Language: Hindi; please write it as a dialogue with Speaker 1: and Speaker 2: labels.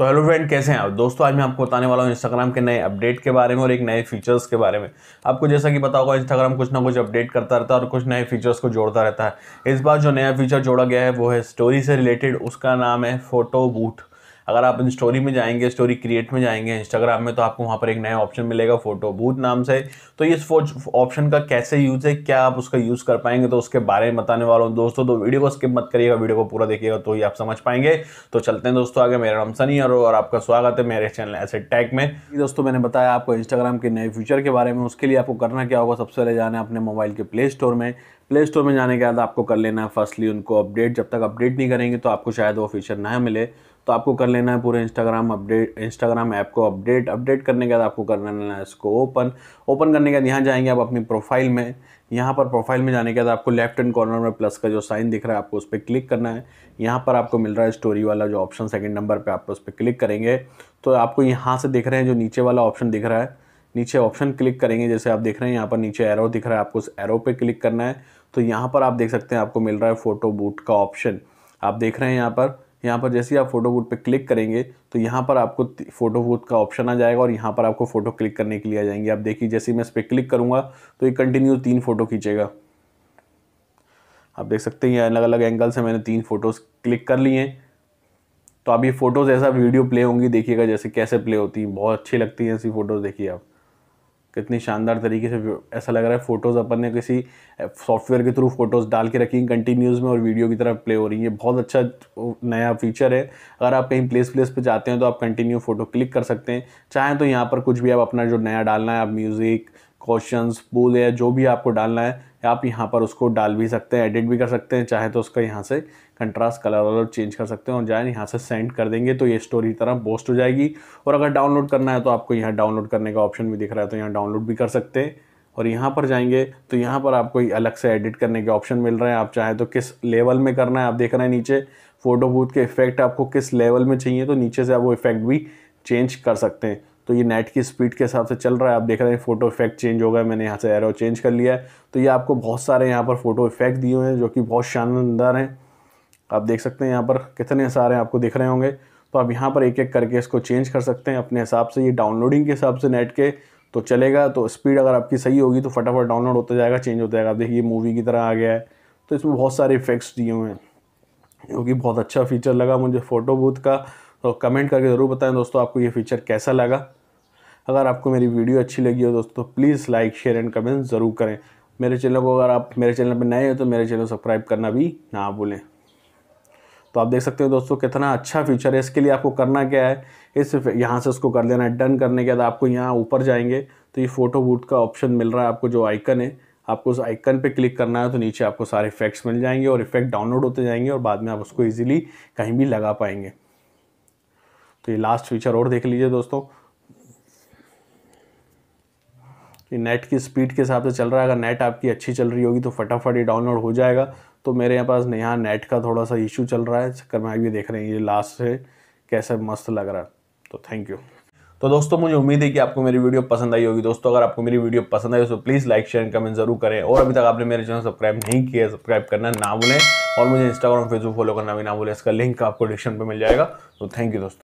Speaker 1: तो हेलो फ्रेंड कैसे हैं आप दोस्तों आज मैं आपको बताने वाला हूँ इंस्टाग्राम के नए अपडेट के बारे में और एक नए फीचर्स के बारे में आपको जैसा कि पता होगा इंस्टाग्राम कुछ ना कुछ अपडेट करता रहता है और कुछ नए फीचर्स को जोड़ता रहता है इस बार जो नया फीचर जोड़ा गया है वो है स्टोरी से रिलेटेड उसका नाम है फ़ोटो बूट अगर आप इन स्टोरी में जाएंगे स्टोरी क्रिएट में जाएंगे इंस्टाग्राम में तो आपको वहाँ पर एक नया ऑप्शन मिलेगा फोटो बूथ नाम से तो इस ऑप्शन का कैसे यूज़ है क्या आप उसका यूज़ कर पाएंगे तो उसके बारे में बताने वाला हूँ दोस्तों तो वीडियो को स्किप मत करिएगा वीडियो को पूरा देखिएगा तो ही आप समझ पाएंगे तो चलते हैं दोस्तों आगे मेरा नाम सनी और, और आपका स्वागत है मेरे चैनल एसेट टैग में दोस्तों मैंने बताया आपको इंस्टाग्राम के नए फीचर के बारे में उसके लिए आपको करना क्या होगा सबसे पहले जाना है अपने मोबाइल के प्ले स्टोर में प्ले स्टोर में जाने के बाद आपको कर लेना है फर्स्टली उनको अपडेट जब तक अपडेट नहीं करेंगे तो आपको शायद वो फीचर ना मिले तो आपको कर लेना है पूरे इंस्टाग्राम अपडेट इंस्टाग्राम ऐप को अपडेट अपडेट करने के बाद आपको कर लेना है इसको ओपन ओपन करने के बाद यहाँ जाएंगे आप अपनी प्रोफाइल में यहाँ पर प्रोफाइल में जाने के बाद आपको लेफ्ट हैंड कॉर्नर में प्लस का जो साइन दिख रहा है आपको उस पर क्लिक करना है यहाँ पर आपको मिल रहा है स्टोरी वाला जो ऑप्शन सेकेंड नंबर पर आप उस पर क्लिक करेंगे तो आपको यहाँ से दिख रहे हैं जो नीचे वाला ऑप्शन दिख रहा है नीचे ऑप्शन क्लिक करेंगे जैसे आप देख रहे हैं यहाँ पर नीचे एरो दिख रहा है आपको उस एरो पे क्लिक करना है तो यहाँ पर आप देख सकते हैं आपको मिल रहा है फ़ोटो बूट का ऑप्शन आप देख रहे हैं यहाँ पर यहाँ पर जैसे आप फोटो बूथ पर क्लिक करेंगे तो यहाँ पर आपको फोटो बूथ का ऑप्शन आ जाएगा और यहाँ पर आपको फ़ोटो क्लिक करने के लिए आ जाएंगे आप देखिए जैसे मैं इस पर क्लिक करूँगा तो ये कंटिन्यू तीन फ़ोटो खींचेगा आप देख सकते हैं ये अलग अलग एंगल से मैंने तीन फ़ोटोज़ क्लिक कर लिए हैं तो अब ये फ़ोटोज़ ऐसा वीडियो प्ले होंगी देखिएगा जैसे कैसे प्ले होती हैं बहुत अच्छी लगती हैं ऐसी फ़ोटोज़ देखिए आप कितनी शानदार तरीके से ऐसा लग रहा है फ़ोटोज़ अपन ने किसी सॉफ्टवेयर के थ्रू फ़ोटोज़ डाल के रखी कंटिन्यूज़ में और वीडियो की तरफ प्ले हो रही है बहुत अच्छा नया फीचर है अगर आप कहीं प्लेस प्लेस पे जाते हैं तो आप कंटिन्यू फ़ोटो क्लिक कर सकते हैं चाहें तो यहाँ पर कुछ भी आप अपना जो नया डालना है आप म्यूज़िक क्वेश्चंस पूल या जो भी आपको डालना है आप यहाँ पर उसको डाल भी सकते हैं एडिट भी कर सकते हैं चाहे तो उसका यहाँ से कंट्रास्ट कलर वलर चेंज कर सकते हैं और जाए यहाँ से सेंड कर देंगे तो ये स्टोरी तरह पोस्ट हो जाएगी और अगर डाउनलोड करना है तो आपको यहाँ डाउनलोड करने का ऑप्शन भी दिख रहा है तो यहाँ डाउनलोड भी कर सकते हैं और यहाँ पर जाएंगे तो यहाँ पर आपको अलग से एडिट करने के ऑप्शन मिल रहे हैं आप चाहे तो किस लेवल में करना है आप देख रहे हैं नीचे फ़ोटो बूथ के इफ़ेक्ट आपको किस लेवल में चाहिए तो नीचे से आप वो इफ़ेक्ट भी चेंज कर सकते हैं तो ये नेट की स्पीड के हिसाब से चल रहा है आप देख रहे हैं फोटो इफेक्ट चेंज हो गया मैंने यहाँ से एरो चेंज कर लिया है तो ये आपको बहुत सारे यहाँ पर फोटो इफेक्ट दिए हुए हैं जो कि बहुत शानदार हैं आप देख सकते हैं यहाँ पर कितने सारे आपको दिख रहे होंगे तो आप यहाँ पर एक एक करके इसको चेंज कर सकते हैं अपने हिसाब से ये डाउनलोडिंग के हिसाब से नेट के तो चलेगा तो स्पीड अगर आपकी सही होगी तो फटाफट डाउनलोड होता जाएगा चेंज होता जाएगा आप देखिए मूवी की तरह आ गया है तो इसमें बहुत सारे इफेक्ट्स दिए हुए हैं क्योंकि बहुत अच्छा फीचर लगा मुझे फ़ोटो बूथ का तो कमेंट करके ज़रूर बताएं दोस्तों आपको ये फीचर कैसा लगा अगर आपको मेरी वीडियो अच्छी लगी हो दोस्तों please like share and comment ज़रूर करें मेरे चैनल को अगर आप मेरे चैनल पर नए हो तो मेरे चैनल सब्सक्राइब करना भी ना भूलें तो आप देख सकते हो दोस्तों कितना अच्छा फीचर है इसके लिए आपको करना क्या है इस यहाँ से उसको कर देना है डन करने के बाद आपको यहाँ ऊपर जाएंगे तो ये फ़ोटो बूट का ऑप्शन मिल रहा है आपको जो आइकन है आपको उस आइकन पे क्लिक करना है तो नीचे आपको सारे इफेक्ट्स मिल जाएंगे और इफेक्ट डाउनलोड होते जाएंगे और बाद में आप उसको ईजिली कहीं भी लगा पाएंगे तो ये लास्ट फीचर और देख लीजिए दोस्तों कि नेट की स्पीड के हिसाब से चल रहा है अगर नेट आपकी अच्छी चल रही होगी तो फटाफट ये डाउनलोड हो जाएगा तो मेरे यहाँ पास यहाँ नेट का थोड़ा सा इशू चल रहा है चक्कर में आप ये देख रहे हैं ये लास्ट से कैसे मस्त लग रहा है तो थैंक यू तो दोस्तों मुझे उम्मीद है कि आपको मेरी वीडियो पसंद आई होगी दोस्तों अगर आपको मेरी वीडियो पसंद आई हो तो प्लीज़ लाइक शेयर कमेंट जरूर करें और अभी तक आपने मेरे चैनल सब्सक्राइब नहीं किया सब्सक्राइब करना ना भूलें और मुझे इंस्टाग्राम फेसबुक फॉलो करना भी ना भूलें इसका लिंक आपको डिस्क्रिप्शन पर मिल जाएगा तो थैंक यू दोस्तों